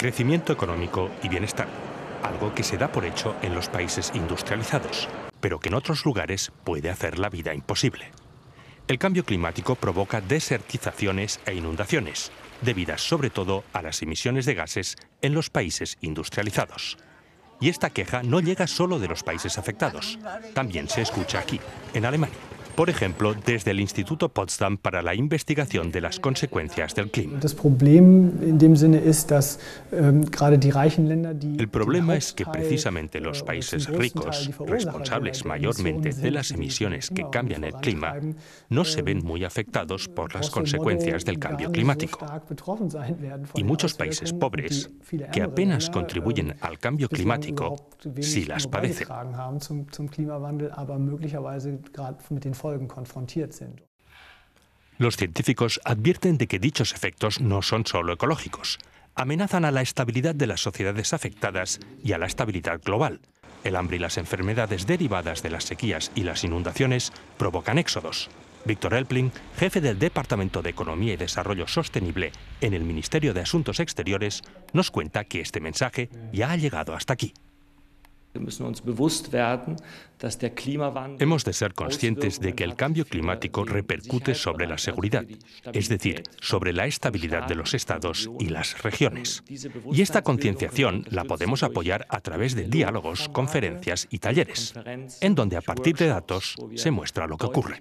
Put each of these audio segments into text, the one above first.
crecimiento económico y bienestar, algo que se da por hecho en los países industrializados, pero que en otros lugares puede hacer la vida imposible. El cambio climático provoca desertizaciones e inundaciones, debidas sobre todo a las emisiones de gases en los países industrializados. Y esta queja no llega solo de los países afectados, también se escucha aquí, en Alemania por ejemplo, desde el Instituto Potsdam para la investigación de las consecuencias del clima. Ähm, el problema es que precisamente los países ricos, responsables mayormente de las emisiones que cambian el clima, no se ähm, ven muy afectados por las consecuencias del cambio climático. Y muchos países pobres, que apenas contribuyen ähm, al cambio climático, sí las padecen. Los científicos advierten de que dichos efectos no son solo ecológicos, amenazan a la estabilidad de las sociedades afectadas y a la estabilidad global. El hambre y las enfermedades derivadas de las sequías y las inundaciones provocan éxodos. Víctor Elpling, jefe del Departamento de Economía y Desarrollo Sostenible en el Ministerio de Asuntos Exteriores, nos cuenta que este mensaje ya ha llegado hasta aquí. Hemos de ser conscientes de que el cambio climático repercute sobre la seguridad, es decir, sobre la estabilidad de los estados y las regiones. Y esta concienciación la podemos apoyar a través de diálogos, conferencias y talleres, en donde a partir de datos se muestra lo que ocurre.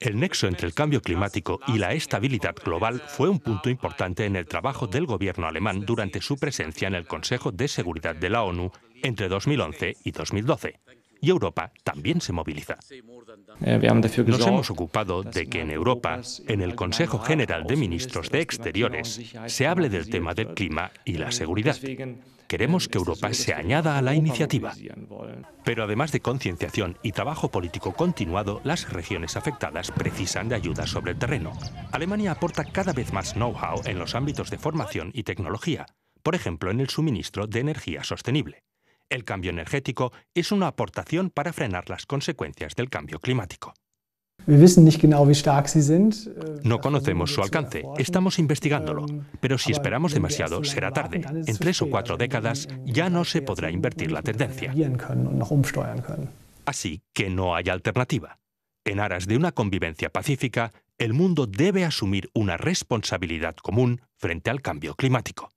El nexo entre el cambio climático y la estabilidad global fue un punto importante en el trabajo del gobierno alemán durante su presencia en el Consejo de Seguridad de la ONU entre 2011 y 2012 y Europa también se moviliza. Eh, Nos hemos ocupado de que en Europa, en el Consejo General de Ministros de Exteriores, se hable del tema del clima y la seguridad. Queremos que Europa se añada a la iniciativa. Pero además de concienciación y trabajo político continuado, las regiones afectadas precisan de ayuda sobre el terreno. Alemania aporta cada vez más know-how en los ámbitos de formación y tecnología, por ejemplo en el suministro de energía sostenible. El cambio energético es una aportación para frenar las consecuencias del cambio climático. Äh, no conocemos su alcance, estamos ähm, investigándolo, pero si esperamos demasiado será tarde. En tres o cuatro décadas ya no se podrá invertir la tendencia. Así que no hay alternativa. En aras de una convivencia pacífica, el mundo debe asumir una responsabilidad común frente al cambio climático.